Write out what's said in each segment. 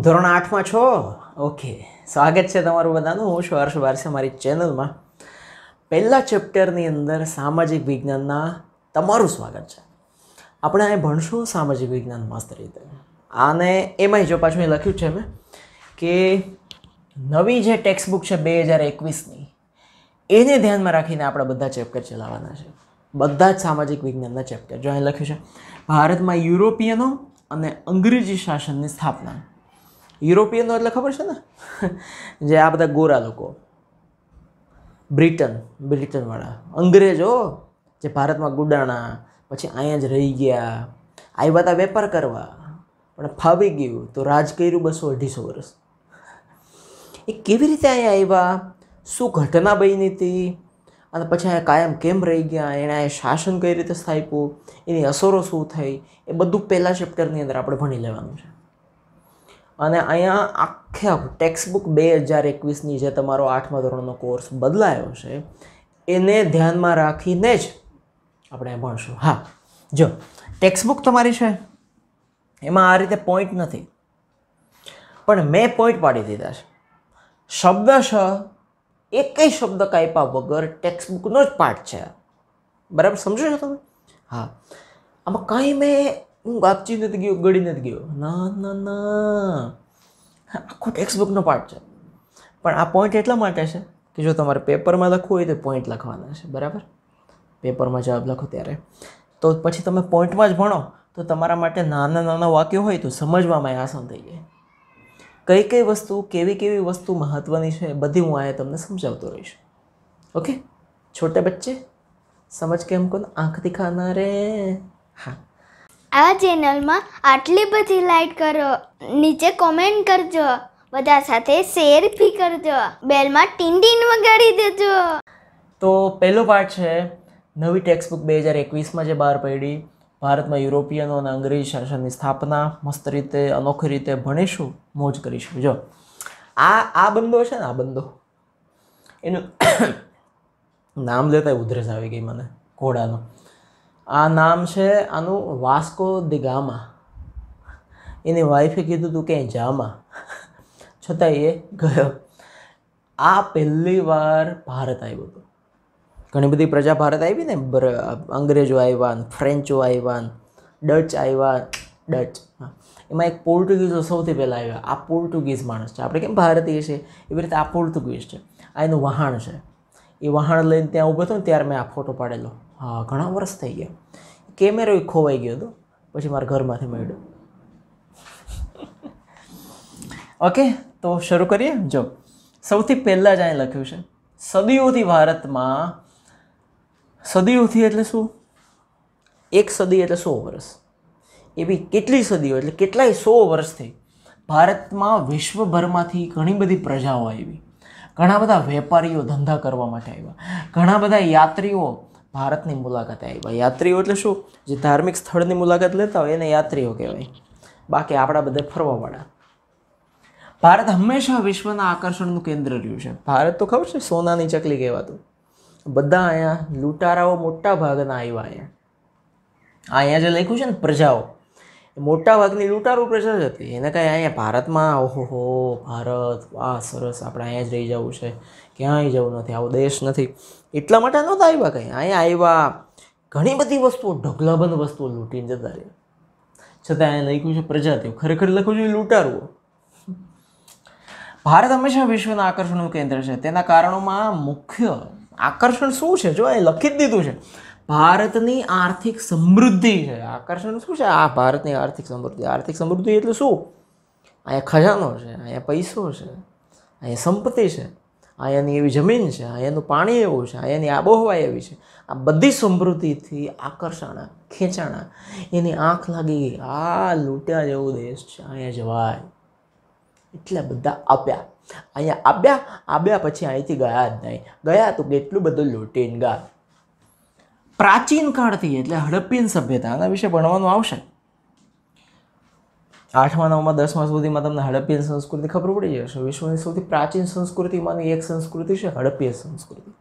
ધોરણ આઠમાં છો ઓકે સ્વાગત છે તમારું બધાનું હું છું હર્ષ વારસે મારી ચેનલમાં પહેલાં ચેપ્ટરની અંદર સામાજિક વિજ્ઞાનના તમારું સ્વાગત છે આપણે અહીં ભણશું સામાજિક વિજ્ઞાન મસ્ત રીતે આને એમાંય જો પાછું લખ્યું છે મેં કે નવી જે ટેક્સ્ટ બુક છે બે હજાર એકવીસની એને ધ્યાનમાં રાખીને આપણા બધા ચેપ્ટર ચલાવવાના છે બધા જ સામાજિક વિજ્ઞાનના ચેપ્ટર જો અહીં લખ્યું છે ભારતમાં યુરોપિયનો અને અંગ્રેજી શાસનની સ્થાપના યુરોપિયનો એટલે ખબર છે ને જે આ બધા ગોરા લોકો બ્રિટન બ્રિટનવાળા અંગ્રેજો જે ભારતમાં ગુડાણા પછી અહીંયા જ રહી ગયા આવ્યા હતા વેપાર કરવા પણ ફાવી ગયું તો રાજ કર્યું બસો અઢીસો વર્ષ એ કેવી રીતે અહીંયા આવ્યા શું ઘટના બની હતી અને પછી એ કાયમ કેમ રહી ગયા એણે શાસન કઈ રીતે સ્થાપ્યું એની અસરો શું થઈ એ બધું પહેલાં ચેપ્ટરની અંદર આપણે ભણી લેવાનું છે અને અહીંયા આખે ટેક્સ્ટ બુક બે હજાર એકવીસની જે તમારો આઠમા ધોરણનો કોર્સ બદલાયો છે એને ધ્યાનમાં રાખીને જ આપણે ભણશું હા જો ટેક્સ્ટ બુક તમારી છે એમાં આ રીતે પોઈન્ટ નથી પણ મેં પોઈન્ટ પાડી દીધા છે શબ્દશ એકય શબ્દ કાપ્યા વગર ટેક્સ્ટબુકનો જ પાઠ છે બરાબર સમજો છો તમે હા આમાં કાંઈ મેં હું ગાપચી નથી ગયો ગળી નથી ગયો ના ના ના આખો ટેક્સ્ટબુકનો પાર્ટ છે પણ આ પોઈન્ટ એટલા માટે છે કે જો તમારે પેપરમાં લખવું હોય તો પોઈન્ટ લખવાના છે બરાબર પેપરમાં જવાબ લખો ત્યારે તો પછી તમે પોઈન્ટમાં જ ભણો તો તમારા માટે નાના નાના વાક્યો હોય તો સમજવામાં આસાન થઈ જાય કઈ કઈ વસ્તુ કેવી કેવી વસ્તુ મહત્ત્વની છે બધી હું આ તમને સમજાવતો રહીશ ઓકે છોટે બચ્ચે સમજ કેમ કોન આંખ દિખાના રે હા આ ચેનલમાં આટલી બધી લાઈક કરો નીચે કોમેન્ટ કરજો બધા સાથે શેર ભી કરજો બેલમાં ટીન વગાડી દેજો તો પહેલો પાર્ટ છે નવી ટેક્સ્ટબુક બે હજાર એકવીસમાં જે બહાર પડી ભારતમાં યુરોપિયનો અને અંગ્રેજી શાસનની સ્થાપના મસ્ત રીતે અનોખી રીતે ભણીશું મોજ કરીશું જો આ આ બંદો છે ને આ બંદો એનું નામ લેતા ઉધરસ આવી ગઈ મને ઘોડાનું આ નામ છે આનું વાસ્કો દી ગામા એની વાઈફે કીધું હતું ક્યાંય જામા છતાં એ ગયો આ પહેલી વાર ભારત આવ્યું ઘણી બધી પ્રજા ભારત આવી ને અંગ્રેજો આવ્યા ફ્રેન્ચો આવ્યા ડચ આવ્યા ડચ હા એમાં એક પોર્ટુગીઝો સૌથી પહેલાં આવ્યા આ પોર્ટુગીઝ માણસ છે આપણે કેમ ભારતીય છે એવી રીતે આ પોર્ટુગીઝ છે આ એનું વહાણ છે એ વહાણ લઈને ત્યાં ઊભો હતો ને ત્યારે મેં આ ફોટો પાડેલો હા ઘણા વર્ષ થઈ ગયા કેમેરો એ ખોવાઈ ગયો હતો પછી મારા ઘરમાંથી મળ્યો ઓકે તો શરૂ કરીએ જો સૌથી પહેલાં જ અહીં લખ્યું છે સદીઓથી ભારતમાં સદીઓથી એટલે શું એક સદી એટલે સો વર્ષ એવી કેટલી સદીઓ એટલે કેટલાય સો વર્ષથી ભારતમાં વિશ્વભરમાંથી ઘણી બધી પ્રજાઓ આવી ઘણા બધા વેપારીઓ ધંધા કરવા માટે આવ્યા ઘણા બધા યાત્રીઓ ભારતની મુલાકાતે આવ્યા યાત્રીઓ એટલે શું જે ધાર્મિક સ્થળની મુલાકાત લેતા હોય એને યાત્રીઓ કહેવાય બાકી આપણા બધા ફરવાવાળા ભારત હંમેશા વિશ્વના આકર્ષણનું કેન્દ્ર રહ્યું છે ભારત તો ખબર છે સોનાની ચકલી કહેવાતું બધા અહીંયા લૂંટારાઓ મોટા ભાગના આવ્યા અહીંયા આ અહીંયા જે લખ્યું છે ને પ્રજાઓ મોટા ભાગની લૂંટારો પ્રજા જ હતી એને કાંઈ અહીંયા ભારતમાં ઓહો ભારત વાહ સરસ આપણે અહીંયા જ રહી જવું છે ક્યાંય જવું નથી આવો દેશ નથી એટલા માટે નહોતા આવ્યા કંઈ અહીંયા આવ્યા ઘણી બધી વસ્તુઓ ઢગલાબંધ વસ્તુઓ લૂંટીને જતા રહી છતાં અહીંયા લખ્યું છે પ્રજાતિઓ ખરેખર લખવું જોઈએ લૂંટારુઓ ભારત હંમેશા વિશ્વના આકર્ષણનું કેન્દ્ર છે તેના કારણોમાં મુખ્ય આકર્ષણ શું છે જો એ લખી જ દીધું છે ભારતની આર્થિક સમૃદ્ધિ છે આકર્ષણ શું છે આ ભારતની આર્થિક સમૃદ્ધિ આર્થિક સમૃદ્ધિ એટલે શું અહીંયા ખજાનો છે અહીંયા પૈસો છે અહીંયા સંપત્તિ છે અહીંયાની એવી જમીન છે અહીંયાનું પાણી એવું છે અહીંયાની આબોહવા એવી છે આ બધી સમૃદ્ધિથી આકર્ષાણા ખેંચાણા એની આંખ લાગી આ લૂંટ્યા જેવો દેશ છે અહીંયા જવાય એટલા બધા આપ્યા અહીંયા આવ્યા આવ્યા પછી અહીંથી ગયા જ નહીં ગયા તો કેટલું બધું લૂંટીને ગયા પ્રાચીન કાળથી એટલે હડપ્પીન સભ્યતા આના વિશે ભણવાનું આવશે આઠમા નવમાં દસમા સુધીમાં તમને હડપ્પીય સંસ્કૃતિ ખબર પડી જશે વિશ્વની સૌથી પ્રાચીન સંસ્કૃતિમાંની એક સંસ્કૃતિ છે હડપ્પીય સંસ્કૃતિ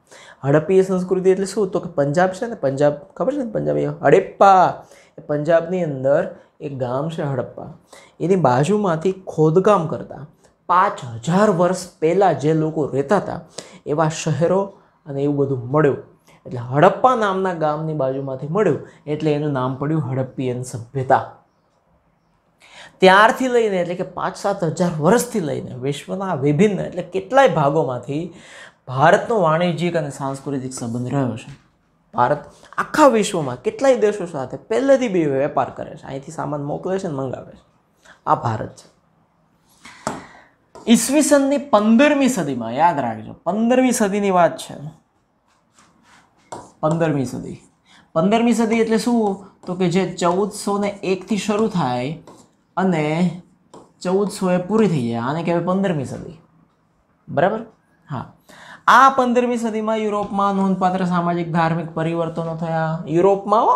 હડપ્પીય સંસ્કૃતિ એટલે શું તો કે પંજાબ છે ને પંજાબ ખબર છે ને પંજાબ એ હડપ્પા એ પંજાબની અંદર એક ગામ છે હડપ્પા એની બાજુમાંથી ખોદકામ કરતા પાંચ હજાર વર્ષ પહેલાં જે લોકો રહેતા હતા એવા શહેરો અને એવું બધું મળ્યું એટલે હડપ્પા નામના ગામની બાજુમાંથી મળ્યું એટલે એનું નામ પડ્યું હડપ્પિયન સભ્યતા ત્યારથી લઈને એટલે કે પાંચ સાત હજાર વર્ષથી લઈને વિશ્વના વિભિન્ન એટલે કેટલાય ભાગોમાંથી ભારતનો વાણિજ્યિક અને સાંસ્કૃતિક સંબંધ રહ્યો છે ભારત આખા વિશ્વમાં કેટલાય દેશો સાથે પહેલેથી બી વેપાર કરે છે અહીંથી સામાન મોકલે છે અને મંગાવે છે આ ભારત છે ઈસવીસનની પંદરમી સદીમાં યાદ રાખજો પંદરમી સદીની વાત છે પંદરમી સદી પંદરમી સદી એટલે શું તો કે જે ચૌદસો ને એકથી શરૂ થાય અને ચૌદસો એ પૂરી થઈ જાય આને કહેવાય પંદરમી સદી બરાબર હા આ પંદરમી સદીમાં યુરોપમાં નોંધપાત્ર સામાજિક ધાર્મિક પરિવર્તનો થયા યુરોપમાં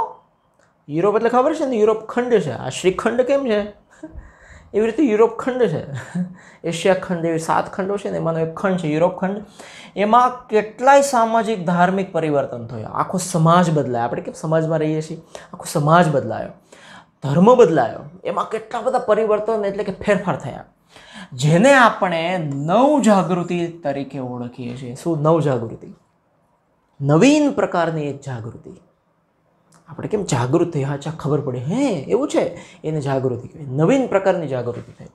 યુરોપ એટલે ખબર છે ને યુરોપ ખંડ છે આ શ્રીખંડ કેમ છે એવી રીતે યુરોપ ખંડ છે એશિયા ખંડ એવી સાત ખંડો છે ને એમાંનો એક ખંડ છે યુરોપ ખંડ એમાં કેટલાય સામાજિક ધાર્મિક પરિવર્તન થયા આખો સમાજ બદલાયો આપણે કેમ સમાજમાં રહીએ છીએ આખો સમાજ બદલાયો ધર્મ બદલાયો એમાં કેટલા બધા પરિવર્તન એટલે કે ફેરફાર થયા જેને આપણે નવજાગૃતિ તરીકે ઓળખીએ છીએ શું નવજાગૃતિ નવીન પ્રકારની એક જાગૃતિ આપણે કેમ જાગૃત થઈ હા ખબર પડે હે એવું છે એને જાગૃતિ કહેવાય નવીન પ્રકારની જાગૃતિ થાય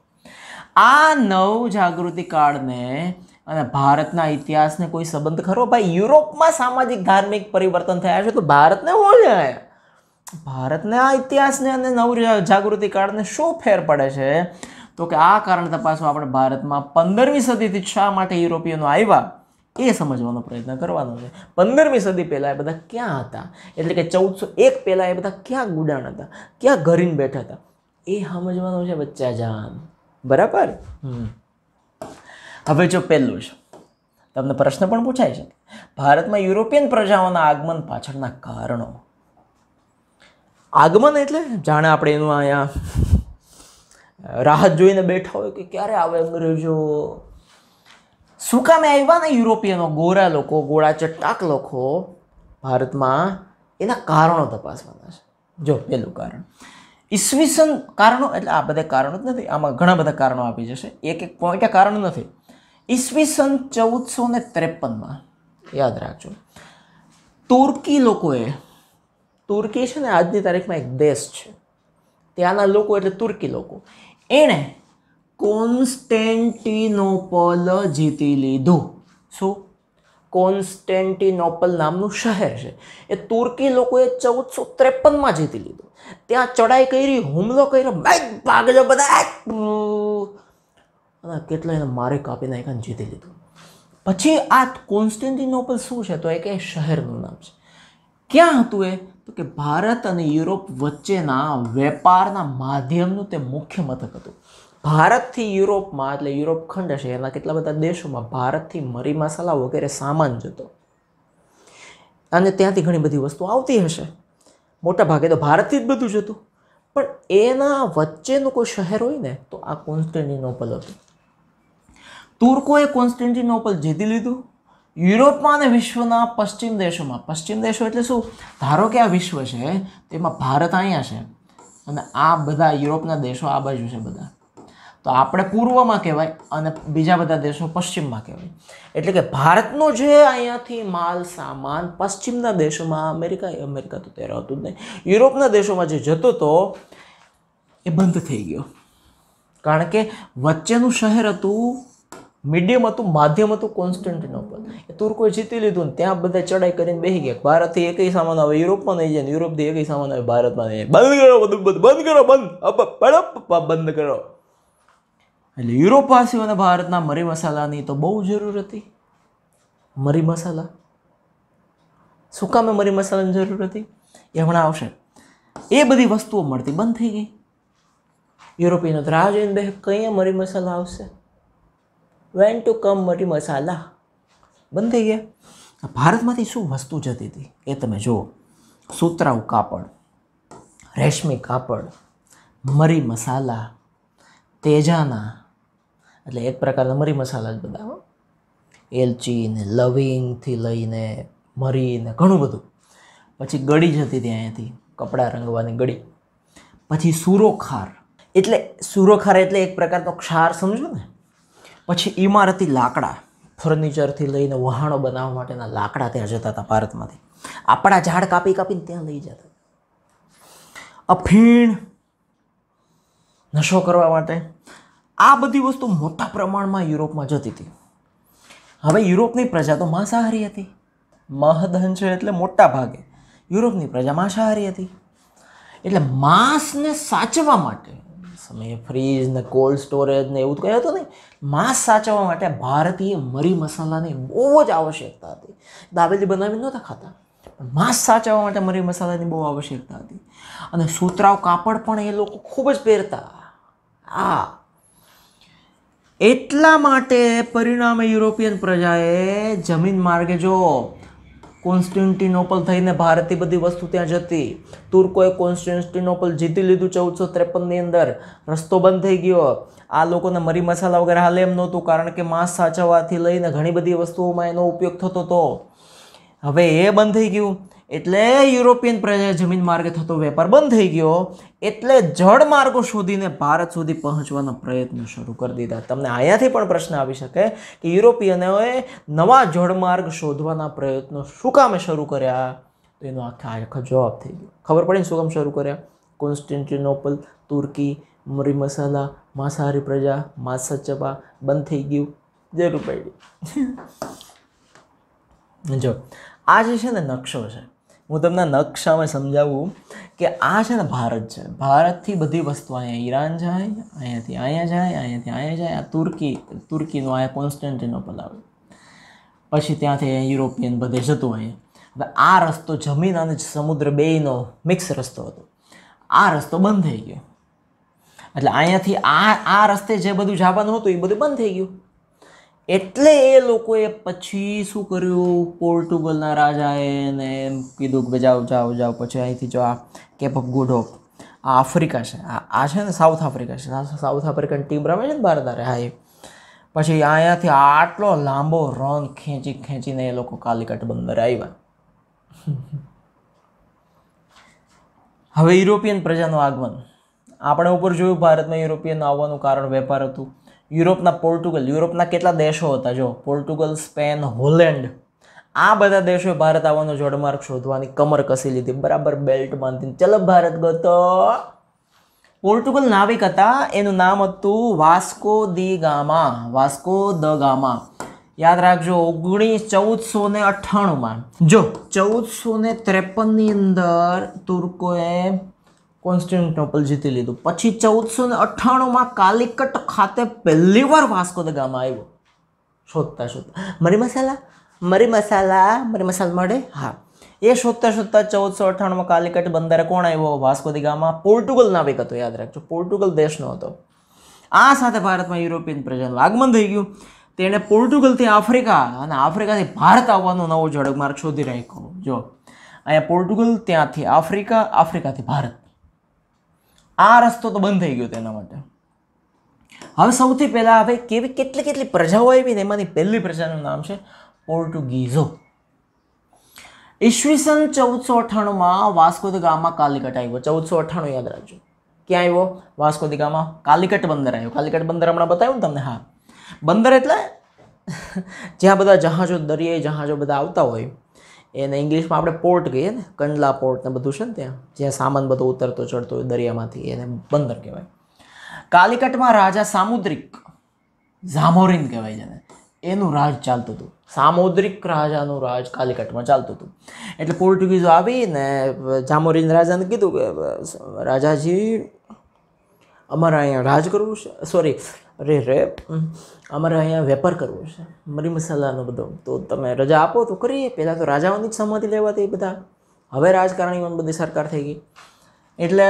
આ નવ જાગૃતિ કાળને અને ભારતના ઇતિહાસને કોઈ સંબંધ ખરો ભાઈ યુરોપમાં સામાજિક ધાર્મિક પરિવર્તન થયા છે તો ભારતને હું જાય ભારતને આ ઇતિહાસને અને નવ જાગૃતિ કાળને શું ફેર પડે છે તો કે આ કારણ તપાસો આપણે ભારતમાં પંદરમી સદીથી શા માટે યુરોપિયનો આવ્યા એ સમજવાનો પ્રયત્ન કરવાનો છે પંદરમી સદી પહેલાં એ બધા ક્યાં હતા એટલે કે ચૌદસો એક પહેલાં એ બધા ક્યાં ગુડાણ હતા ક્યાં ઘરીને બેઠા હતા એ સમજવાનો છે બચ્ચા જાન બરાબર હવે જો પહેલું છે તમને પ્રશ્ન પણ પૂછાય છે ભારતમાં યુરોપિયન પ્રજાઓના આગમન પાછળના કારણો આગમન એટલે જાણે આપણે એનું અહીંયા રાહત જોઈને બેઠા હોય કે ક્યારે આવે અંગ્રેજો શું કામે આવ્યા ને યુરોપિયનો ગોરા લોકો ગોળા ચટાક લોકો ભારતમાં એના કારણો તપાસવાના છે જો પહેલું કારણ ઈસવીસન કારણો એટલે આ બધા કારણો જ નથી આમાં ઘણા બધા કારણો આપી જશે એક એક પોઈન્ટ કારણ નથી ઈસવીસન ચૌદસો ને ત્રેપનમાં યાદ રાખજો તુર્કી લોકોએ તુર્કી છે ને આજની તારીખમાં એક દેશ છે ત્યાંના લોકો એટલે તુર્કી લોકો એણે કોન્સ્ટેન્ટિનોપલ જીતી લીધું શું કોન્સ્ટેન્ટિનોપલ નામનું શહેર છે એ તુર્કી લોકોએ ચૌદસો ત્રેપનમાં જીતી લીધું ત્યાં ચડાઈ કરી હુમલો કર્યો ભાગજો બધા અને કેટલા એને મારે કાપી નાખ્યા જીતી લીધું પછી આ કોન્સ્ટેન્ટિનોપલ શું છે તો એ કે શહેરનું નામ છે ક્યાં હતું એ તો કે ભારત અને યુરોપ વચ્ચેના વેપારના માધ્યમનું તે મુખ્ય મથક હતું ભારતથી યુરોપમાં એટલે યુરોપ ખંડ છે એના કેટલા બધા દેશોમાં ભારતથી મરી મસાલા વગેરે સામાન જતો અને ત્યાંથી ઘણી બધી વસ્તુ આવતી હશે મોટા ભાગે તો ભારતથી જ બધું જતું પણ એના વચ્ચેનું કોઈ શહેર હોય ને તો આ કોન્સ્ટેન્ટિનોપલ હતું તુર્કોએ કોન્સ્ટેન્ટિનોપલ જીતી લીધું યુરોપમાં અને વિશ્વના પશ્ચિમ દેશોમાં પશ્ચિમ દેશો એટલે શું ધારો કે આ વિશ્વ છે તેમાં ભારત અહીંયા છે અને આ બધા યુરોપના દેશો આ બાજુ છે બધા તો આપણે પૂર્વમાં કહેવાય અને બીજા બધા દેશો પશ્ચિમમાં કહેવાય એટલે કે ભારતનો જે અહીંયાથી માલ સામાન પશ્ચિમના દેશોમાં અમેરિકા અમેરિકા તો ત્યારે હતું જ નહીં યુરોપના દેશોમાં જે જતો હતો એ બંધ થઈ ગયો કારણ કે વચ્ચેનું શહેર હતું મીડિયમ હતું માધ્યમ હતું કોન્સ્ટન્ટિનોપલ એ તુર્કોએ જીતી લીધું ને ત્યાં બધા ચડાઈ કરીને બેસી ગયા ભારતથી એકઈ સામાન આવે યુરોપમાં નહીં જાય યુરોપથી એકઈ સામાન આવે ભારતમાં નહીં જાય બંધ કરો બધું બધું બંધ કરો બંધ બંધ કરો એટલે યુરોપવાસીઓને ભારતના મરી મસાલાની તો બહુ જરૂર હતી મરી મસાલા શું કામે મરી મસાલાની જરૂર હતી એ હમણાં આવશે એ બધી વસ્તુઓ મળતી બંધ થઈ ગઈ યુરોપિયનો તો રાહ જોઈને બે કંઈ મરી મસાલા આવશે વેન ટુ કમ મરી મસાલા બંધ થઈ ગયા ભારતમાંથી શું વસ્તુ જતી હતી એ તમે જુઓ સુતરાઉ કાપડ રેશમી કાપડ મરી મસાલા તેજાના એટલે એક પ્રકારના મરી મસાલા જ બધા એલચીને લવિંગથી લઈને મરીને ઘણું બધું પછી ગળી જતી હતી અહીંયાથી કપડાં રંગવાની ગળી પછી સુરોખાર એટલે સુરોખાર એટલે એક પ્રકારનો ક્ષાર સમજો ને પછી ઇમારતી લાકડા ફર્નિચરથી લઈને વહાણો બનાવવા માટેના લાકડા ત્યાં જતા હતા ભારતમાંથી આપણા ઝાડ કાપી કાપીને ત્યાં લઈ જતા અફીણ નશો કરવા માટે આ બધી વસ્તુ મોટા પ્રમાણમાં યુરોપમાં જતી હતી હવે યુરોપની પ્રજા તો માંસાહારી હતી મહદહન છે એટલે મોટા ભાગે યુરોપની પ્રજા માંસાહારી હતી એટલે માંસને સાચવવા માટે સમયે ફ્રીજ ને કોલ્ડ સ્ટોરેજ ને એવું કંઈ હતું નહીં માંસ સાચવવા માટે ભારતીય મરી મસાલાની બહુ જ આવશ્યકતા હતી દાબેલી બનાવી નહોતા ખાતા પણ માંસ સાચવવા માટે મરી મસાલાની બહુ આવશ્યકતા હતી અને સુતરાવ કાપડ પણ એ લોકો ખૂબ જ પહેરતા આ એટલા માટે પરિણામે યુરોપિયન પ્રજાએ જમીન માર્ગે જો કોન્સ્ટન્ટિનોપલ થઈને ભારતની બધી વસ્તુ ત્યાં જતી તુર્કોએ કોન્સ્ટન્ટિનોપલ જીતી લીધું ચૌદસો ત્રેપનની અંદર રસ્તો બંધ થઈ ગયો આ લોકોને મરી મસાલા વગર હાલે એમ નહોતું કારણ કે માંસ સાચવવાથી લઈને ઘણી બધી વસ્તુઓમાં એનો ઉપયોગ થતો હતો હવે એ બંધ થઈ ગયું એટલે યુરોપિયન પ્રજા જમીન માર્ગે થતો વેપાર બંધ થઈ ગયો એટલે જળ માર્ગો શોધીને ભારત સુધી પહોંચવાના પ્રયત્નો શરૂ કરી દીધા તમને અહીંયાથી પણ પ્રશ્ન આવી શકે કે યુરોપિયનોએ નવા જળમાર્ગ શોધવાના પ્રયત્નો શું કામે શરૂ કર્યા તો એનો આખા આખો જવાબ થઈ ગયો ખબર પડે ને શું કામ શરૂ કર્યા કોન્સ્ટેન્ટિનોપલ તુર્કી મરી મસાલા માંસાહારી પ્રજા માસા ચબા બંધ થઈ ગયું જરૂર પડી જો આ જે છે ને નકશો છે હું તમને નકશામાં સમજાવું કે આ છે ને ભારત છે ભારતથી બધી વસ્તુ અહીંયા ઈરાન જાય અહીંયાથી અહીંયા જાય અહીંયાથી અહીંયા જાય આ તુર્કી તુર્કીનું અહીંયા કોન્સ્ટન્ટિનોપલ આવે પછી ત્યાંથી અહીંયા યુરોપિયન બધે જતું અહીંયા હવે આ રસ્તો જમીન અને સમુદ્ર બેયનો મિક્સ રસ્તો હતો આ રસ્તો બંધ થઈ ગયો એટલે અહીંયાથી આ આ રસ્તે જે બધું જવાનું હતું એ બધું બંધ થઈ ગયું એટલે એ લોકોએ પછી શું કર્યું પોર્ટુગલના રાજાએ ને એમ કીધું કે જાઓ જાઓ જાઓ પછી અહીંથી જો આ કેપ ઓફ ગુડ હોપ આ આફ્રિકા છે આ છે ને સાઉથ આફ્રિકા છે સાઉથ આફ્રિકન ટીમ રમે છે ને ભારત હા એ પછી અહીંયાથી આટલો લાંબો રન ખેંચી ખેંચીને એ લોકો કાલિકટ બંદર આવ્યા હવે યુરોપિયન પ્રજાનું આગમન આપણે ઉપર જોયું ભારતમાં યુરોપિયન આવવાનું કારણ વેપાર હતું યુરોપના પોર્ટુગલ યુરોપના કેટલા દેશો હતા જો પોર્ટુગલ સ્પેન હોલેન્ડ આ બધા દેશોએ ભારત આવવાનો જળમાર્ગ શોધવાની કમર કસી લીધી બરાબર બેલ્ટ બાંધીને ચલો ભારત ગતો પોર્ટુગલ નાવિક હતા એનું નામ હતું વાસ્કો દી ગામા વાસ્કો દ ગામા યાદ રાખજો ઓગણીસ ચૌદસો ને અઠ્ઠાણુંમાં જો ચૌદસો ને ત્રેપનની અંદર તુર્કોએ કોન્સ્ટન્ટિનોપલ જીતી લીધું પછી ચૌદસો ને અઠ્ઠાણુંમાં કાલિકટ ખાતે પહેલીવાર વાસ્કો દ ગામા આવ્યો શોધતા શોધતા મરી મસાલા મરી મસાલા મરી મસાલા મળે હા એ શોધતા શોધતા ચૌદસો અઠ્ઠાણુંમાં કાલિકટ બંદરે કોણ આવ્યો વાસ્કો દી ગામા પોર્ટુગલ નાવિક હતો યાદ રાખજો પોર્ટુગલ દેશનો હતો આ સાથે ભારતમાં યુરોપિયન પ્રજાનું આગમન થઈ ગયું તેણે પોર્ટુગલથી આફ્રિકા અને આફ્રિકાથી ભારત આવવાનો નવો ઝડપ જળગમાર્ગ શોધી રાખ્યો જો અહીંયા પોર્ટુગલ ત્યાંથી આફ્રિકા આફ્રિકાથી ભારત આ રસ્તો તો બંધ થઈ ગયો તેના માટે હવે સૌથી પહેલાં હવે કેવી કેટલી કેટલી પ્રજાઓ આવી એમાંની પહેલી પ્રજાનું નામ છે પોર્ટુગીઝો ઈસવીસન ચૌદસો અઠ્ઠાણુંમાં વાસ્કો દ ગામમાં કાલિકટ આવ્યો ચૌદસો અઠ્ઠાણું યાદ રાખજો ક્યાં આવ્યો વાસ્કો દ ગામમાં કાલિકટ બંદર આવ્યો કાલિકટ બંદર હમણાં બતાવ્યું ને તમને હા બંદર એટલે જ્યાં બધા જહાજો દરિયાઈ જહાજો બધા આવતા હોય એને ઇંગ્લિશમાં આપણે પોર્ટ કહીએ ને કંડલા પોર્ટ ને બધું છે ને ત્યાં જ્યાં સામાન બધો ઉતરતો ચડતો હોય દરિયામાંથી એને બંદર કહેવાય કાલિકટમાં રાજા સામુદ્રિક ઝામોરિન કહેવાય જેને એનું રાજ ચાલતું હતું સામુદ્રિક રાજાનું રાજ કાલિકટમાં ચાલતું હતું એટલે પોર્ટુગીઝો આવીને જામોરીન રાજાને કીધું કે રાજાજી અમારે અહીંયા રાજ કરવું છે સોરી અરે રે અમારે અહીંયા વેપાર કરવો છે મરી મસાલાનો બધો તો તમે રજા આપો તો કરીએ પહેલાં તો રાજાઓની જ સંમતિ લેવાતી બધા હવે રાજકારણીઓની બધી સરકાર થઈ ગઈ એટલે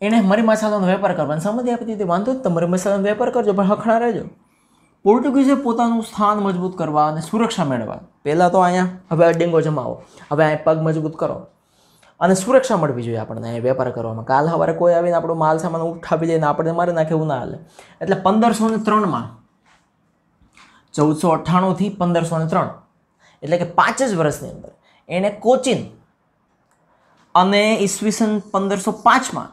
એણે મરી મસાલાનો વેપાર કરવાની સંમતિ આપી દીધી વાંધો જ તમારે મસાલાનો વેપાર કરજો પણ હખણા રહેજો પોર્ટુગીઝે પોતાનું સ્થાન મજબૂત કરવા અને સુરક્ષા મેળવવા પહેલાં તો અહીંયા હવે ડેંગો જમાવો હવે અહીંયા પગ મજબૂત કરો અને સુરક્ષા મળવી જોઈએ આપણને અહીંયા વેપાર કરવામાં કાલ સવારે કોઈ આવીને આપણો માલ સામાન ઉઠાવી ને આપણને મારી નાખે એવું ના હાલે એટલે પંદરસો ને ત્રણમાં ચૌદસો અઠ્ઠાણુંથી પંદરસો ને ત્રણ એટલે કે પાંચ જ વર્ષની અંદર એણે કોચિન અને ઈસવીસન પંદરસો પાંચમાં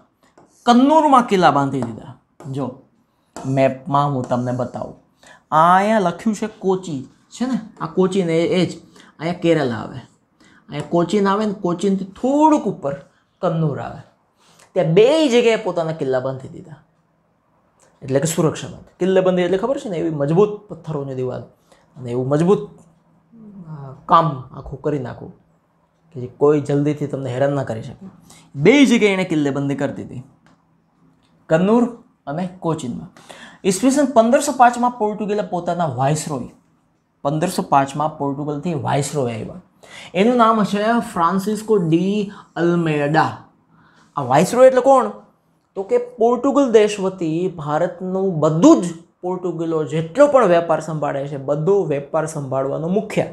કન્નૂરમાં કિલ્લા બાંધી દીધા જો મેપમાં હું તમને બતાવું આ અહીંયા લખ્યું છે કોચી છે ને આ કોચીન એ એ જ અહીંયા કેરલા આવે અહીંયા કોચીન આવે ને કોચીનથી થોડુંક ઉપર કન્નૂર આવે ત્યાં બે જગ્યાએ પોતાના કિલ્લા બાંધી દીધા એટલે કે સુરક્ષા માટે કિલ્લેબંધી એટલે ખબર છે ને એવી મજબૂત પથ્થરોની દિવાલ અને એવું મજબૂત કામ આખું કરી નાખવું કે જે કોઈ જલ્દીથી તમને હેરાન ના કરી શકે બે જગ્યાએ એણે કિલ્લેબંધી કરી દીધી કન્નૂર અને કોચિનમાં ઈસવીસન પંદરસો પાંચમાં પોર્ટુગલે પોતાના વાઇસરોય પંદરસો પાંચમાં પોર્ટુગલથી વાઇસરોય આવ્યા એનું નામ છે ફ્રાન્સિસ્કો ડી અલમેડા આ વાઇસરોય એટલે કોણ તો કે પોર્ટુગલ દેશ વતી ભારતનું બધું જ પોર્ટુગલો જેટલો પણ વેપાર સંભાળે છે બધો વેપાર સંભાળવાનો મુખ્ય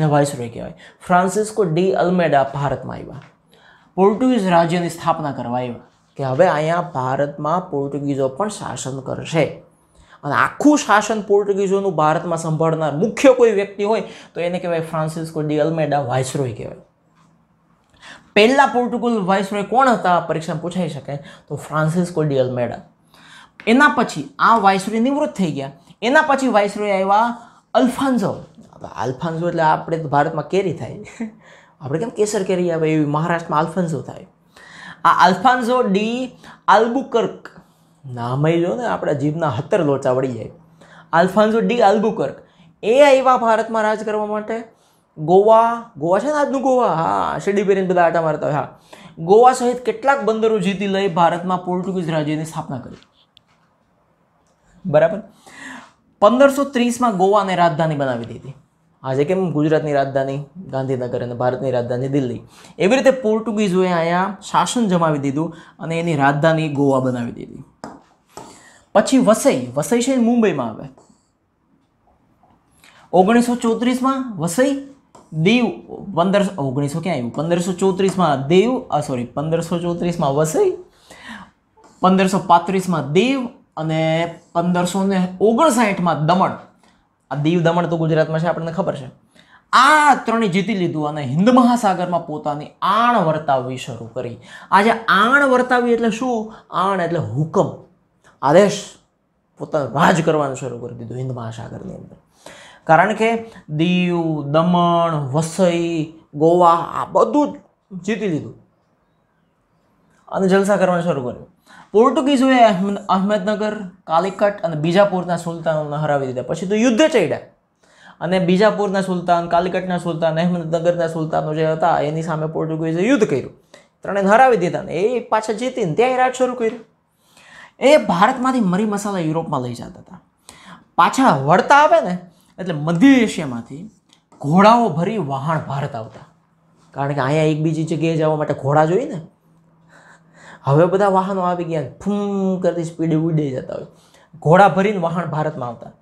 એને વાઇસરોય કહેવાય ફ્રાન્સિસ્કો ડી અલ્મેડા ભારતમાં આવ્યા પોર્ટુગીઝ રાજ્યની સ્થાપના કરવા આવ્યા કે હવે અહીંયા ભારતમાં પોર્ટુગીઝો પણ શાસન કરશે અને આખું શાસન પોર્ટુગીઝોનું ભારતમાં સંભાળનાર મુખ્ય કોઈ વ્યક્તિ હોય તો એને કહેવાય ફ્રાન્સિસ્કો ડી અલ્મેડા વાઇસરોય કહેવાય પહેલાં પોર્ટુગલ વાઇસરોય કોણ હતા પરીક્ષા પૂછાઈ શકે તો ફ્રાન્સિસ્કો ડિયલ અલમેડા એના પછી આ વાઇસરોય નિવૃત્ત થઈ ગયા એના પછી વાઇસરોય આવ્યા અલ્ફાન્ઝો આલ્ફાન્ઝો એટલે આપણે ભારતમાં કેરી થાય આપણે કેમ કેસર કેરી આવે એવી મહારાષ્ટ્રમાં આલ્ફાન્ઝો થાય આ અલ્ફાન્ઝો ડી આલ્બુકર્ક નામય જો ને આપણા જીભના હતર લોચા વળી જાય આલ્ફાન્ઝો ડી આલ્બુકર્ક એ આવ્યા ભારતમાં રાજ કરવા માટે ગોવા ગોવા છે ને આજનું ગોવા હા શેરડી પહેરીને બધા આટા મારતા હોય હા ગોવા સહિત કેટલાક બંદરો જીતી લઈ ભારતમાં પોર્ટુગીઝ રાજ્યની સ્થાપના કરી બરાબર પંદરસો ત્રીસમાં ગોવાને રાજધાની બનાવી દીધી આજે કેમ ગુજરાતની રાજધાની ગાંધીનગર અને ભારતની રાજધાની દિલ્હી એવી રીતે પોર્ટુગીઝોએ અહીંયા શાસન જમાવી દીધું અને એની રાજધાની ગોવા બનાવી દીધી પછી વસઈ વસઈ છે મુંબઈમાં આવે ઓગણીસો ચોત્રીસમાં વસઈ દેવ પંદરસો ઓગણીસો ક્યાં આવ્યું પંદરસો ચોત્રીસમાં દેવ સોરી પંદરસો ચોત્રીસમાં વસઈ પંદરસો પાંત્રીસમાં દેવ અને પંદરસો ને ઓગણસાઠમાં દમણ આ દીવ દમણ તો ગુજરાતમાં છે આપણને ખબર છે આ ત્રણે જીતી લીધું અને હિન્દ મહાસાગરમાં પોતાની આણ વર્તાવવી શરૂ કરી આજે આણ વર્તાવી એટલે શું આણ એટલે હુકમ આદેશ પોતાનું રાજ કરવાનું શરૂ કરી દીધું હિન્દ મહાસાગરની અંદર કારણ કે દીવ દમણ વસઈ ગોવા આ બધું જ જીતી લીધું અને જલસા કરવાનું શરૂ કર્યું પોર્ટુગીઝોએ અહમદનગર કાલિકટ અને બીજાપુરના સુલતાનોને હરાવી દીધા પછી તો યુદ્ધ ચડ્યા અને બીજાપુરના સુલતાન કાલિકટના સુલતાન અહેમદનગરના સુલતાનો જે હતા એની સામે પોર્ટુગીઝે યુદ્ધ કર્યું ત્રણેને હરાવી દીધા ને એ પાછા જીતીને ત્યાં રાજ શરૂ કર્યું એ ભારતમાંથી મરી મસાલા યુરોપમાં લઈ જતા હતા પાછા વળતા આવે ને એટલે મધ્ય એશિયામાંથી ઘોડાઓ ભરી વહાણ ભારત આવતા કારણ કે અહીંયા એક બીજી જગ્યાએ જવા માટે ઘોડા જોઈએ ને હવે બધા વાહનો આવી ગયા ફૂમ કરતી સ્પીડે ઉડી જતા હોય ઘોડા ભરીને વહાણ ભારતમાં આવતા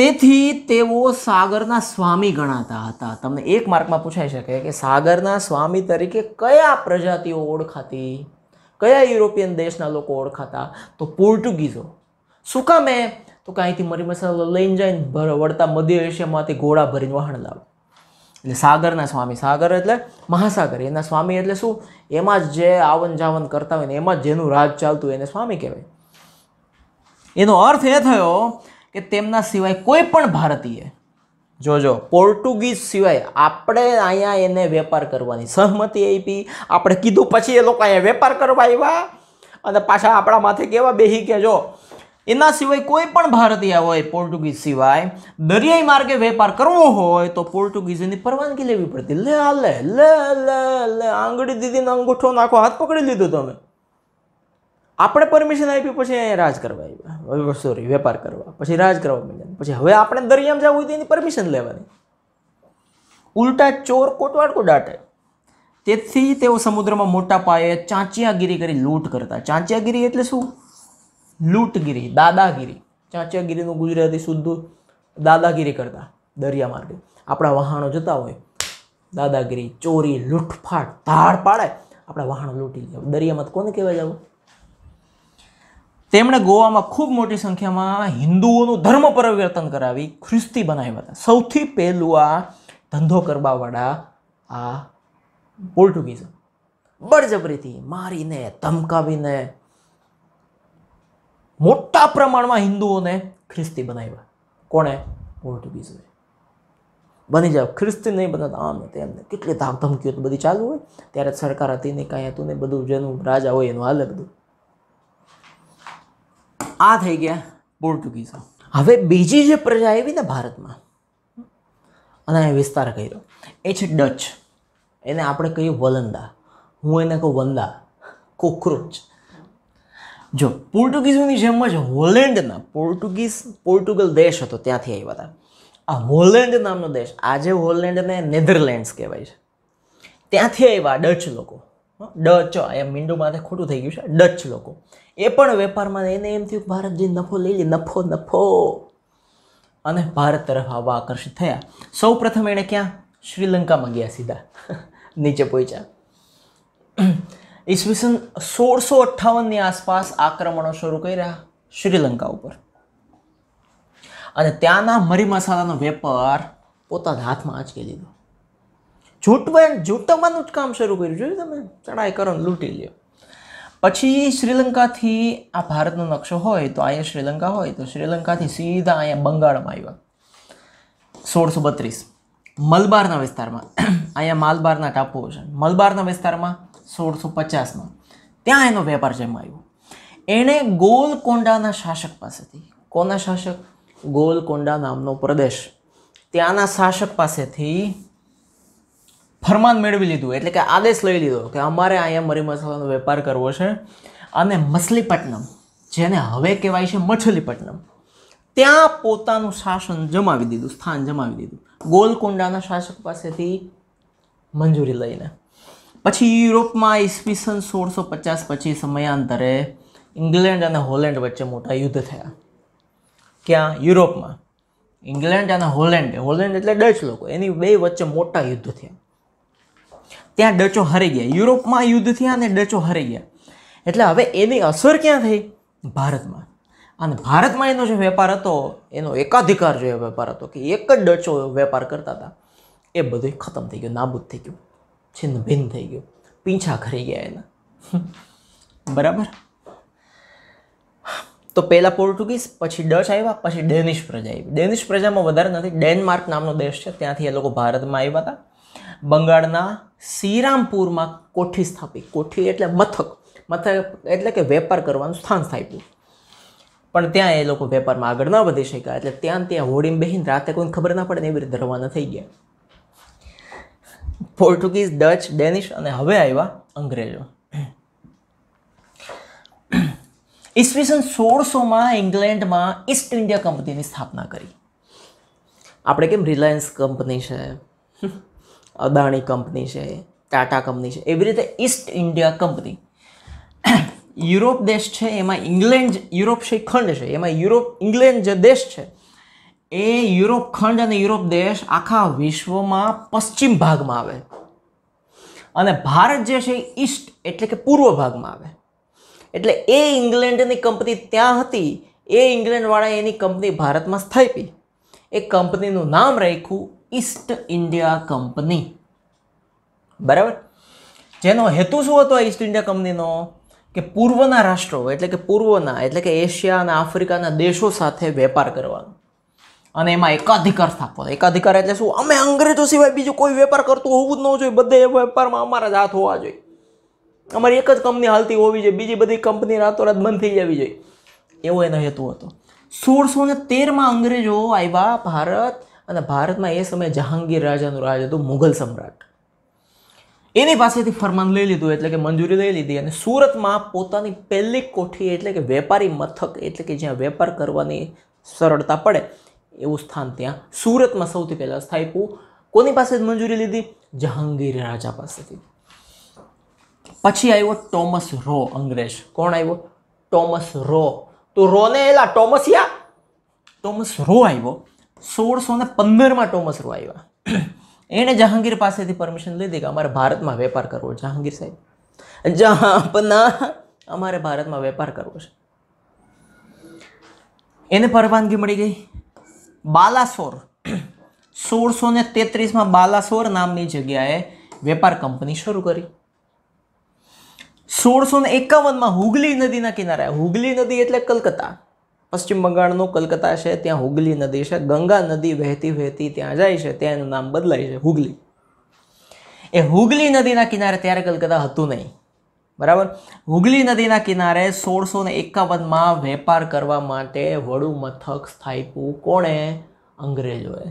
તેથી તેઓ સાગરના સ્વામી ગણાતા હતા તમને એક માર્કમાં પૂછાઈ શકે કે સાગરના સ્વામી તરીકે કયા પ્રજાતિઓ ઓળખાતી કયા યુરોપિયન દેશના લોકો ઓળખાતા તો પોર્ટુગીઝો શું કામે તો કાંઈથી મરી મસાલો લઈને જાય ને વળતા મધ્ય એશિયામાંથી ઘોડા ભરીને વાહણ લાવે એટલે સાગરના સ્વામી સાગર એટલે મહાસાગર એના સ્વામી એટલે શું એમાં જ જે આવન જાવન કરતા હોય ને એમાં જ જેનું રાજ ચાલતું એને સ્વામી કહેવાય એનો અર્થ એ થયો કે તેમના સિવાય કોઈ પણ ભારતીય જોજો પોર્ટુગીઝ સિવાય આપણે અહીંયા એને વેપાર કરવાની સહમતિ આપી આપણે કીધું પછી એ લોકો અહીંયા વેપાર કરવા આવ્યા અને પાછા આપણા માથે કેવા બેહી કે જો એના સિવાય કોઈ પણ ભારતીય હોય પોર્ટુગીઝ સિવાય દરિયાઈ માર્ગે વેપાર કરવો હોય તો પોર્ટુગીઝની પરવાનગી લેવી પડતી લે આ લે લે લે લે આંગળી દીધીને અંગૂઠો નાખો હાથ પકડી લીધો તમે આપણે પરમિશન આપી પછી અહીંયા રાજ કરવા આવ્યા સોરી વેપાર કરવા પછી રાજ કરવા માંડ્યા પછી હવે આપણે દરિયામાં જવું હોય તો એની પરમિશન લેવાની ઉલટા ચોર કોટવાડકો દાટે તેથી તેઓ સમુદ્રમાં મોટા પાયે ચાંચિયાગીરી કરી લૂંટ કરતા ચાંચિયાગીરી એટલે શું લૂંટગીરી દાદાગીરી ચાંચિયાગીરીનું ગુજરાતી શુદ્ધ દાદાગીરી કરતા દરિયા માર્ગે આપણા વહાણો જતા હોય દાદાગીરી ચોરી લૂંટફાટ ધાડ પાડે આપણા વહાણો લૂંટી લે દરિયામાં કોને કહેવાય જવું તેમણે ગોવામાં ખૂબ મોટી સંખ્યામાં હિન્દુઓનું ધર્મ પરિવર્તન કરાવી ખ્રિસ્તી બનાવ્યા હતા સૌથી પહેલું આ ધંધો કરવાવાળા આ પોર્ટુગીઝ બળજબરીથી મારીને ધમકાવીને મોટા પ્રમાણમાં હિન્દુઓને ખ્રિસ્તી બનાવ્યા કોણે પોર્ટુગીઝોએ બની જાવ ખ્રિસ્તી નહીં બનાવતા આમ ને તેમને કેટલી ધામધમકી તો બધી ચાલુ હોય ત્યારે સરકાર હતી નહીં કાંઈ હતું ને બધું જેનું રાજા હોય એનું હાલે બધું આ થઈ ગયા પોર્ટુગીઝો હવે બીજી જે પ્રજા આવી ને ભારતમાં અને એ વિસ્તાર કર્યો એ છે ડચ એને આપણે કહીએ વલંદા હું એને કહું વંદા કોક્રોચ જો પોર્ટુગીઝોની જેમ જ હોલેન્ડના પોર્ટુગીઝ પોર્ટુગલ દેશ હતો ત્યાંથી આવ્યા હતા આ હોલેન્ડ નામનો દેશ આજે હોલેન્ડને નેધરલેન્ડ્સ કહેવાય છે ત્યાંથી આવ્યા ડચ લોકો ડચ એમ મીંડું માથે ખોટું થઈ ગયું છે ડચ લોકો એ પણ વેપારમાં એને એમ થયું ભારત જે નફો લઈ લે નફો નફો અને ભારત તરફ આવવા આકર્ષિત થયા સૌ પ્રથમ એણે ક્યાં શ્રીલંકામાં ગયા સીધા નીચે પહોંચ્યા ઈસવીસન સોળસો અઠ્ઠાવનની આસપાસ આક્રમણો શરૂ કર્યા શ્રીલંકા ઉપર અને ત્યાંના મરી મસાલાનો વેપાર પોતાના હાથમાં આંચકી લીધો જૂટવાન જૂટવાનું જ કામ શરૂ કર્યું જોયું તમે ચડાઈ કરો લૂંટી લ્યો પછી શ્રીલંકાથી આ ભારતનો નકશો હોય તો અહીંયા શ્રીલંકા હોય તો શ્રીલંકાથી સીધા અહીંયા બંગાળમાં આવ્યા સોળસો બત્રીસ મલબારના વિસ્તારમાં અહીંયા માલબારના ટાપુઓ છે મલબારના વિસ્તારમાં સોળસો પચાસમાં ત્યાં એનો વેપાર જમાયો એણે ગોલકોંડાના શાસક પાસેથી કોના શાસક ગોલકોંડા નામનો પ્રદેશ ત્યાંના શાસક પાસેથી ફરમાન મેળવી લીધું એટલે કે આદેશ લઈ લીધો કે અમારે અહીંયા મરી મસાલાનો વેપાર કરવો છે અને મછલીપટ્ટનમ જેને હવે કહેવાય છે મછલીપટ્ટનમ ત્યાં પોતાનું શાસન જમાવી દીધું સ્થાન જમાવી દીધું ગોલકોંડાના શાસક પાસેથી મંજૂરી લઈને પછી યુરોપમાં ઈસવીસન સોળસો પચાસ પછી સમયાંતરે ઇંગ્લેન્ડ અને હોલેન્ડ વચ્ચે મોટા યુદ્ધ થયા ક્યાં યુરોપમાં ઇંગ્લેન્ડ અને હોલેન્ડ હોલેન્ડ એટલે ડચ લોકો એની બે વચ્ચે મોટા યુદ્ધ થયા ત્યાં ડચો હારી ગયા યુરોપમાં યુદ્ધ થયા અને ડચો હારી ગયા એટલે હવે એની અસર ક્યાં થઈ ભારતમાં અને ભારતમાં એનો જે વેપાર હતો એનો એકાધિકાર જે વેપાર હતો કે એક જ ડચો વેપાર કરતા હતા એ બધું ખતમ થઈ ગયું નાબૂદ થઈ ગયું ભિન્ન થઈ ગયું પીંછા ખરી ગયા એના બરાબર તો પહેલાં પોર્ટુગીઝ પછી ડચ આવ્યા પછી ડેનિશ પ્રજા આવી ડેનિશ પ્રજામાં વધારે નથી ડેનમાર્ક નામનો દેશ છે ત્યાંથી એ લોકો ભારતમાં આવ્યા હતા બંગાળના શ્રીરામપુરમાં કોઠી સ્થાપી કોઠી એટલે મથક મથક એટલે કે વેપાર કરવાનું સ્થાન સ્થાપ્યું પણ ત્યાં એ લોકો વેપારમાં આગળ ન વધી શક્યા એટલે ત્યાં ત્યાં હોડીમાં બેહીને રાતે કોઈને ખબર ના પડે ને એવી રીતે રવાના થઈ ગયા પોર્ટુગીઝ ડચ ડેનિશ અને હવે આવ્યા અંગ્રેજો ઈસવીસન સોળસોમાં ઇંગ્લેન્ડમાં ઈસ્ટ ઇન્ડિયા કંપનીની સ્થાપના કરી આપણે કેમ રિલાયન્સ કંપની છે અદાણી કંપની છે ટાટા કંપની છે એવી રીતે ઈસ્ટ ઇન્ડિયા કંપની યુરોપ દેશ છે એમાં ઇંગ્લેન્ડ યુરોપ શેખંડ છે એમાં યુરોપ ઇંગ્લેન્ડ જે દેશ છે એ યુરોપ ખંડ અને યુરોપ દેશ આખા વિશ્વમાં પશ્ચિમ ભાગમાં આવે અને ભારત જે છે ઈસ્ટ એટલે કે પૂર્વ ભાગમાં આવે એટલે એ ઇંગ્લેન્ડની કંપની ત્યાં હતી એ ઇંગ્લેન્ડવાળાએ એની કંપની ભારતમાં સ્થાપી એ કંપનીનું નામ રાખ્યું ઈસ્ટ ઇન્ડિયા કંપની બરાબર જેનો હેતુ શું હતો ઈસ્ટ ઇન્ડિયા કંપનીનો કે પૂર્વના રાષ્ટ્રો એટલે કે પૂર્વના એટલે કે એશિયા અને આફ્રિકાના દેશો સાથે વેપાર કરવાનો અને એમાં એકાધિકાર સ્થાપવો એકાધિકાર એટલે શું અમે અંગ્રેજો સિવાય બીજું કોઈ વેપાર કરતું હોવું જ ન જોઈએ બધે વેપારમાં અમારા જ હાથ હોવા જોઈએ અમારી એક જ કંપની હાલતી હોવી જોઈએ બીજી બધી કંપની રાતોરાત બંધ થઈ જવી જોઈએ એવો એનો હેતુ હતો સોળસો ને તેરમાં અંગ્રેજો આવ્યા ભારત અને ભારતમાં એ સમયે જહાંગીર રાજાનું રાજ હતું મુઘલ સમ્રાટ એની પાસેથી ફરમાન લઈ લીધું એટલે કે મંજૂરી લઈ લીધી અને સુરતમાં પોતાની પહેલી કોઠી એટલે કે વેપારી મથક એટલે કે જ્યાં વેપાર કરવાની સરળતા પડે એવું સ્થાન ત્યાં સુરતમાં સૌથી પહેલાં સ્થાપ્યું કોની પાસે મંજૂરી લીધી જહાંગીર રાજા પાસેથી પછી આવ્યો ટોમસ રો અંગ્રેજ કોણ આવ્યો ટોમસ રો તો રોને એલા ટોમસ યા ટોમસ રો આવ્યો સોળસો ને પંદરમાં ટોમસ રો આવ્યા એણે જહાંગીર પાસેથી પરમિશન લીધી કે અમારે ભારતમાં વેપાર કરવો જહાંગીર સાહેબ જહાપના અમારે ભારતમાં વેપાર કરવો છે એને પરવાનગી મળી ગઈ બાલાસોર સોળસો ને તેત્રીસમાં બાલાસોર નામની જગ્યાએ વેપાર કંપની શરૂ કરી સોળસો ને એકાવનમાં હુગલી નદીના કિનારે હુગલી નદી એટલે કલકત્તા પશ્ચિમ બંગાળનું કલકત્તા છે ત્યાં હુગલી નદી છે ગંગા નદી વહેતી વહેતી ત્યાં જાય છે ત્યાં એનું નામ બદલાય છે હુગલી એ હુગલી નદીના કિનારે ત્યારે કલકત્તા હતું નહીં બરાબર હુગલી નદીના કિનારે સોળસો ને એકાવનમાં વેપાર કરવા માટે વડુ મથક સ્થાપ્યું કોણે અંગ્રેજોએ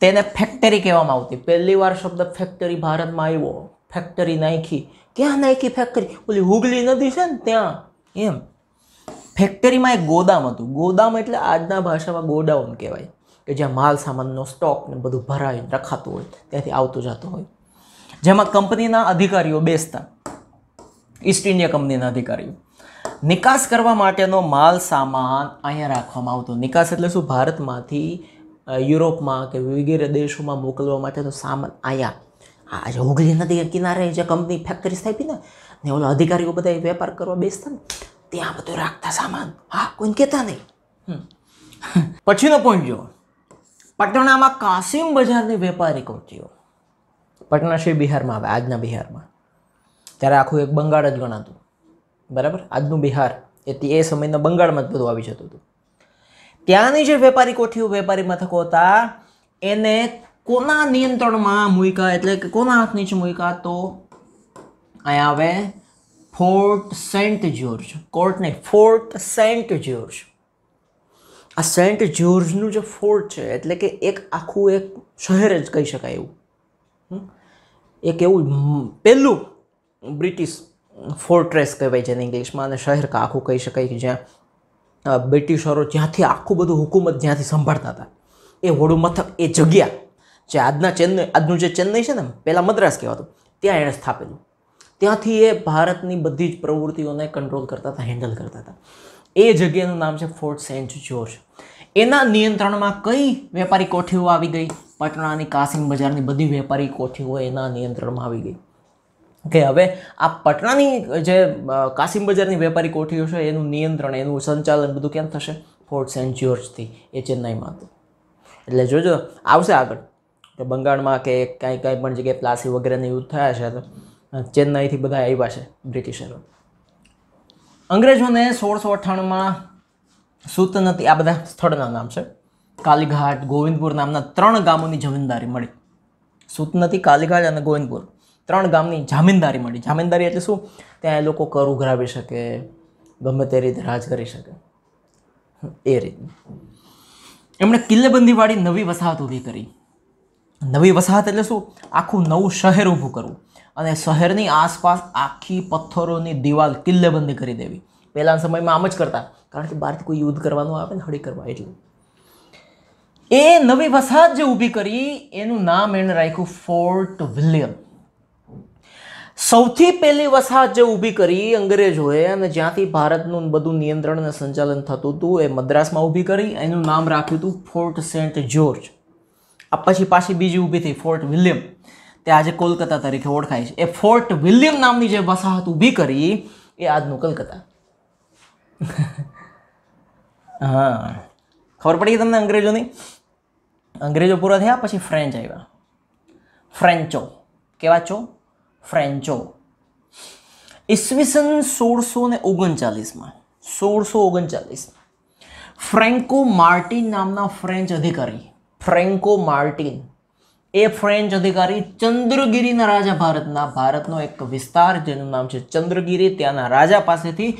તેને ફેક્ટરી કહેવામાં આવતી પહેલી વાર શબ્દ ફેક્ટરી ભારતમાં આવ્યો ફેક્ટરી નાખી ક્યાં નાખી ફેક્ટરી ઓલી હુગલી નદી છે ને ત્યાં એમ ફેક્ટરીમાં એક ગોદામ હતું ગોદામ એટલે આજના ભાષામાં ગોડાઉન કહેવાય કે જ્યાં માલ સામાનનો સ્ટોક ને બધું ભરાવીને રખાતું હોય ત્યાંથી આવતું જતું હોય જેમાં કંપનીના અધિકારીઓ બેસતા ઈસ્ટ ઇન્ડિયા કંપનીના અધિકારીઓ નિકાસ કરવા માટેનો માલ સામાન અહીંયા રાખવામાં આવતો નિકાસ એટલે શું ભારતમાંથી યુરોપમાં કે વગેરે દેશોમાં મોકલવા માટેનો સામાન આયા આ જે હુગલી નદી કિનારે જે કંપની ફેક્ટરી સ્થાપી ને ને ઓલા અધિકારીઓ બધા વેપાર કરવા બેસતા ને ત્યાં બધું રાખતા સામાન હા કોઈને કહેતા નહીં પછીનો પોઈન્ટ જો પટણામાં કાસિમ બજારની વેપારી કોટીઓ પટણા શ્રી બિહારમાં આવે આજના બિહારમાં ત્યારે આખું એક બંગાળ જ ગણાતું બરાબર આજનું બિહાર એ એ સમયના બંગાળમાં જ બધું આવી જતું હતું ત્યાંની જે વેપારી કોઠીઓ વેપારી મથકો હતા એને કોના નિયંત્રણમાં મૂક્યા એટલે કે કોના હાથ નીચે મૂક્યા તો અહીંયા આવે ફોર્ટ સેન્ટ જ્યોર્જ કોર્ટ નહીં ફોર્ટ સેન્ટ જ્યોર્જ આ સેન્ટ જ્યોર્જનું જે ફોર્ટ છે એટલે કે એક આખું એક શહેર જ કહી શકાય એવું એક એવું પહેલું બ્રિટિશ ફોર્ટ્રેસ કહેવાય છે ઇંગ્લિશમાં અને શહેર કા આખું કહી શકાય કે જ્યાં બ્રિટિશરો જ્યાંથી આખું બધું હુકુમત જ્યાંથી સંભાળતા હતા એ વડું મથક એ જગ્યા જે આજના ચેન્નઈ આજનું જે ચેન્નઈ છે ને પહેલાં મદ્રાસ કહેવાતું ત્યાં એણે સ્થાપેલું ત્યાંથી એ ભારતની બધી જ પ્રવૃત્તિઓને કંટ્રોલ કરતા હતા હેન્ડલ કરતા હતા એ જગ્યાનું નામ છે ફોર્ટ સેન્ટ જ્યોર્જ એના નિયંત્રણમાં કઈ વેપારી કોઠીઓ આવી ગઈ પટણાની કાસિમ બજારની બધી વેપારી કોઠીઓ એના નિયંત્રણમાં આવી ગઈ કે હવે આ પટણાની જે કાસિમ બજારની વેપારી કોઠીઓ છે એનું નિયંત્રણ એનું સંચાલન બધું કેમ થશે ફોર્ટ સેન્ટ જ્યોર્જથી એ ચેન્નાઈમાં હતું એટલે જોજો આવશે આગળ કે બંગાળમાં કે કાંઈ કાંઈ પણ જગ્યાએ પ્લાસી વગેરેને યુદ્ધ થયા છે તો ચેન્નાઈથી બધા આવ્યા છે બ્રિટિશરો અંગ્રેજોને સોળસો અઠ્ઠાણુંમાં સૂતનતી આ બધા સ્થળના નામ છે કાલીઘાટ ગોવિંદપુર નામના ત્રણ ગામોની જમીનદારી મળી સૂતનતી કાલીઘાટ અને ગોવિંદપુર ત્રણ ગામની જામીનદારી મળી જામીનદારી એટલે શું ત્યાં એ લોકો કર ઉઘરાવી શકે ગમે તે રીતે રાજ કરી શકે એ રીતે એમણે કિલ્લેબંધીવાળી નવી વસાહત ઊભી કરી નવી વસાહત એટલે શું આખું નવું શહેર ઊભું કરવું અને શહેરની આસપાસ આખી પથ્થરોની દિવાલ કિલ્લેબંધી કરી દેવી પહેલાના સમયમાં આમ જ કરતા કારણ કે બહારથી કોઈ યુદ્ધ કરવાનું આવે ને હળી કરવા એટલે એ નવી વસાહત જે ઊભી કરી એનું નામ એણે રાખ્યું ફોર્ટ વિલિયમ સૌથી પહેલી વસાહત જે ઊભી કરી અંગ્રેજોએ અને જ્યાંથી ભારતનું બધું નિયંત્રણ અને સંચાલન થતું હતું એ મદ્રાસમાં ઊભી કરી એનું નામ રાખ્યું હતું ફોર્ટ સેન્ટ જ્યોર્જ આ પછી પાછી બીજી ઊભી થઈ ફોર્ટ વિલિયમ તે આજે કોલકાતા તરીકે ઓળખાય છે એ ફોર્ટ વિલિયમ નામની જે વસાહત ઊભી કરી એ આજનું કલકત્તા હા ખબર પડી તમને અંગ્રેજોની અંગ્રેજો પૂરા થયા પછી ફ્રેન્ચ આવ્યા ફ્રેન્ચો કેવા છો ફ્રેન્ચો ઈસવીસન સોળસો ને ઓગણચાલીસમાં સોળસો ઓગણચાલીસ ફ્રેન્કો માર્ટિન નામના ફ્રેન્ચ અધિકારી ફ્રેન્કો માર્ટિન એ ફ્રેન્ચ અધિકારી ચંદ્રગીરીના રાજા ભારતના ભારતનો એક વિસ્તાર જેનું નામ છે ચંદ્રગીરી ત્યાંના રાજા પાસેથી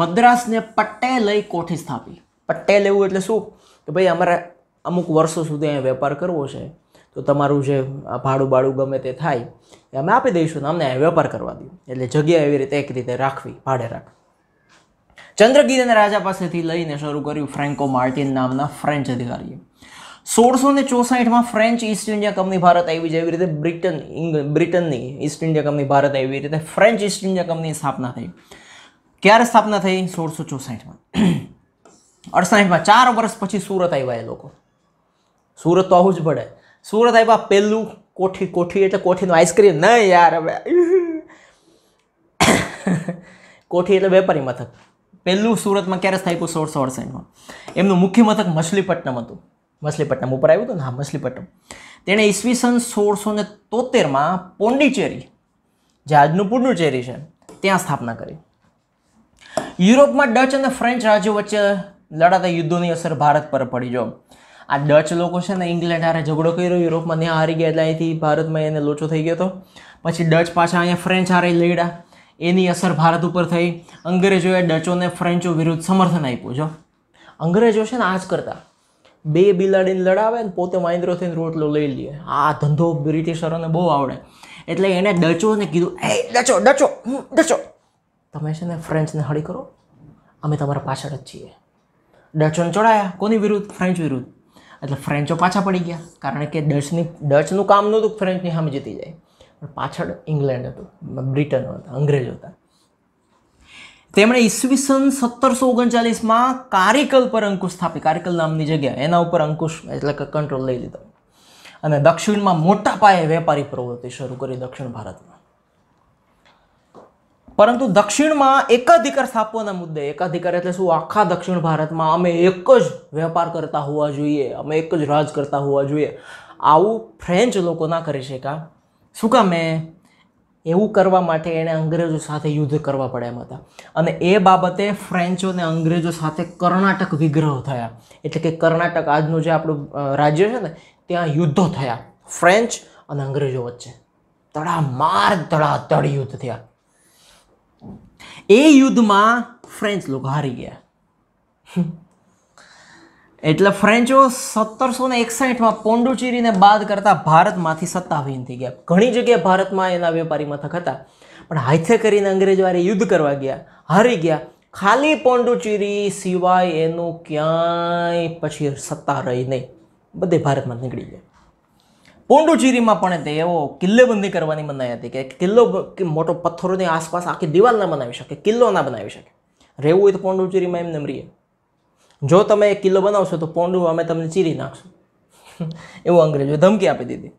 મદ્રાસને પટ્ટે લઈ કોઠી સ્થાપી પટ્ટે લેવું એટલે શું કે ભાઈ અમારે અમુક વર્ષો સુધી અહીંયા વેપાર કરવો છે તો તમારું જે ભાડું બાડું ગમે તે થાય એ અમે આપી દઈશું ને અમને વેપાર કરવા દઉં એટલે જગ્યા એવી રીતે એક રીતે રાખવી ભાડે રાખવી ચંદ્રગીરીના રાજા પાસેથી લઈને શરૂ કર્યું ફ્રેન્કો માર્ટિન નામના ફ્રેન્ચ અધિકારીએ સોળસો ને ચોસાઠમાં French East India company Bharat આવી જેવી રીતે બ્રિટન બ્રિટનની ઈસ્ટ ઇન્ડિયા કંપની ભારત આવી રીતે ફ્રેન્ચ ઇસ્ટ ઇન્ડિયા કંપનીની સ્થાપના થઈ ક્યારે સ્થાપના થઈ સોળસો ચોસાઠમાં અડસાઠમાં ચાર વર્ષ પછી સુરત આવ્યા એ લોકો સુરત તો આવું જ પડે સુરત આવ્યા પહેલું કોઠી કોઠી એટલે કોઠીનું આઈસ્ક્રીમ નહીં યાર હવે કોઠી એટલે વેપારી મથક પહેલું સુરતમાં ક્યારે સ્થાપ્યું સોળસો અડસઠમાં એમનું મુખ્ય મથક મછલીપટ્ટનમ હતું મછલીપટ્ટનમ ઉપર આવ્યું હતું ને હા મછલીપટ્ટનમ તેણે ઈસવીસન સોળસો ને તોતેરમાં પોંડિચેરી જે આજનું પુડુચેરી છે ત્યાં સ્થાપના કરી યુરોપમાં ડચ અને ફ્રેન્ચ રાજ્યો વચ્ચે લડાતા યુદ્ધોની અસર ભારત પર પડી જો આ ડચ લોકો છે ને ઇંગ્લેન્ડ હારે ઝઘડો કર્યો યુરોપમાં ત્યાં હારી ગયા એટલે અહીંથી ભારતમાં એને લોચો થઈ ગયો હતો પછી ડચ પાછા અહીંયા ફ્રેન્ચ હારે લડ્યા એની અસર ભારત ઉપર થઈ અંગ્રેજોએ ડચોને ફ્રેન્ચો વિરુદ્ધ સમર્થન આપ્યું જો અંગ્રેજો છે ને આ જ કરતા બે બિલાડીને લડાવે ને પોતે માઇન્દ્રોથી રોટલો લઈ લે આ ધંધો બ્રિટિશરોને બહુ આવડે એટલે એણે ડચોને કીધું એ ડચો ડચો ડચો તમે છે ને ફ્રેન્ચને હળી કરો અમે તમારા પાછળ જ છીએ ડચોને ચડાયા કોની વિરુદ્ધ ફ્રેન્ચ વિરુદ્ધ એટલે ફ્રેન્ચો પાછા પડી ગયા કારણ કે ડચની ડચનું કામ નહોતું ફ્રેન્ચની સામે જીતી જાય પણ પાછળ ઇંગ્લેન્ડ હતું બ્રિટન હતા અંગ્રેજો હતા તેમણે ઈસવીસન સત્તરસો ઓગણચાલીસમાં કારિકલ પર અંકુશ સ્થાપી કારિકલ નામની જગ્યા એના ઉપર અંકુશ એટલે કે કંટ્રોલ લઈ લીધો અને દક્ષિણમાં મોટા પાયે વેપારી પ્રવૃત્તિ શરૂ કરી દક્ષિણ ભારતમાં પરંતુ દક્ષિણમાં એકાધિકાર સ્થાપવાના મુદ્દે એકાધિકાર એટલે શું આખા દક્ષિણ ભારતમાં અમે એક જ વેપાર કરતા હોવા જોઈએ અમે એક જ રાજ કરતા હોવા જોઈએ આવું ફ્રેન્ચ લોકો ના કરી શક્યા શું કામ એવું કરવા માટે એણે અંગ્રેજો સાથે યુદ્ધ કરવા પડ્યા હતા અને એ બાબતે ફ્રેન્ચો અને અંગ્રેજો સાથે કર્ણાટક વિગ્રહ થયા એટલે કે કર્ણાટક આજનું જે આપણું રાજ્ય છે ને ત્યાં યુદ્ધો થયા ફ્રેન્ચ અને અંગ્રેજો વચ્ચે તડામાર તડાતડ યુદ્ધ થયા એ યુદ્ધમાં ફ્રેન્ચ લોકો હારી ગયા એટલે ફ્રેન્ચો સત્તરસો ને એકસાઠમાં પોંડુચેરીને બાદ કરતાં ભારતમાંથી સત્તાહીન થઈ ગયા ઘણી જગ્યાએ ભારતમાં એના વેપારી મથક હતા પણ હાથે કરીને અંગ્રેજો આરે યુદ્ધ કરવા ગયા હારી ગયા ખાલી પોંડુચેરી સિવાય એનું ક્યાંય પછી સત્તા રહી નહીં બધે ભારતમાં નીકળી ગયા પોંડુચેરીમાં પણ તે એવો કિલ્લેબંધી કરવાની મનાઈ હતી કે કિલ્લો મોટો પથ્થરોની આસપાસ આખી દિવાલ ના બનાવી શકે કિલ્લો ના બનાવી શકે રહેવું હોય તો પોંડુચેરીમાં એમને રહીએ જો તમે એક કિલ્લો બનાવશો તો પોંડુ અમે તમને ચીરી નાખશું એવું અંગ્રેજો ધમકી આપી દીધી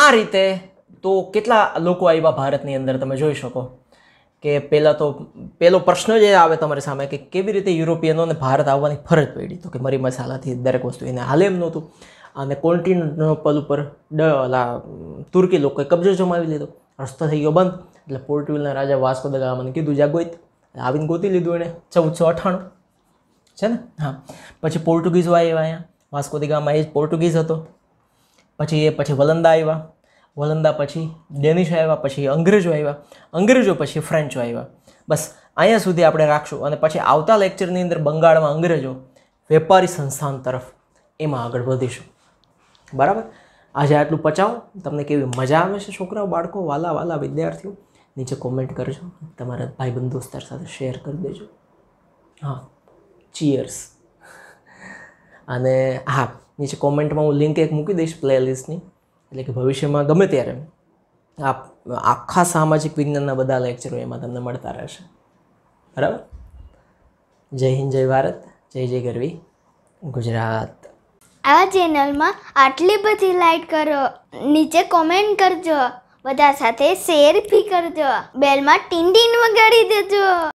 આ રીતે તો કેટલા લોકો આવ્યા ભારતની અંદર તમે જોઈ શકો કે પહેલાં તો પહેલો પ્રશ્ન જે આવે તમારી સામે કે કેવી રીતે યુરોપિયનોને ભારત આવવાની ફરજ પડી તો કે મરી મસાલાથી દરેક વસ્તુ એને હાલેમ નહોતું અને કોન્ટિનેન્ટલ ઉપર ડ ઓલા તુર્કી લોકોએ કબજો જમાવી લીધો રસ્તો થઈ ગયો બંધ એટલે પોર્ટુગલના રાજા વાસ્કો દા ગામાને કીધું જાગોઈત આવીને ગોતી લીધું એણે ચૌદસો અઠ્ઠાણું છે ને હા પછી પોર્ટુગીઝો આવ્યા અહીંયા વાસ્કો દે ગામા એ જ પોર્ટુગીઝ હતો પછી એ પછી વલંદા આવ્યા વલંદા પછી ડેનિશ આવ્યા પછી અંગ્રેજો આવ્યા અંગ્રેજો પછી ફ્રેન્ચો આવ્યા બસ અહીંયા સુધી આપણે રાખશું અને પછી આવતા લેક્ચરની અંદર બંગાળમાં અંગ્રેજો વેપારી સંસ્થાન તરફ એમાં આગળ વધીશું બરાબર આજે આટલું પચાવો તમને કેવી મજા આવે છે છોકરાઓ બાળકો વાલા વાલા વિદ્યાર્થીઓ નીચે કોમેન્ટ કરજો તમારા ભાઈબંધ દોસ્તાર સાથે શેર કરી દેજો હા ચીયર્સ અને હા નીચે કોમેન્ટમાં હું લિંક એક મૂકી દઈશ પ્લેલિસ્ટની એટલે કે ભવિષ્યમાં ગમે ત્યારે આપ આખા સામાજિક વિજ્ઞાનના બધા લેક્ચરો એમાં તમને મળતા રહેશે બરાબર જય હિન્દ જય ભારત જય જય ગરવી ગુજરાત આ ચેનલમાં આટલી બધી લાઈક કરો નીચે કોમેન્ટ કરજો બધા સાથે શેર બી કરજો બેલમાં ટીન ટીન વગાડી દેજો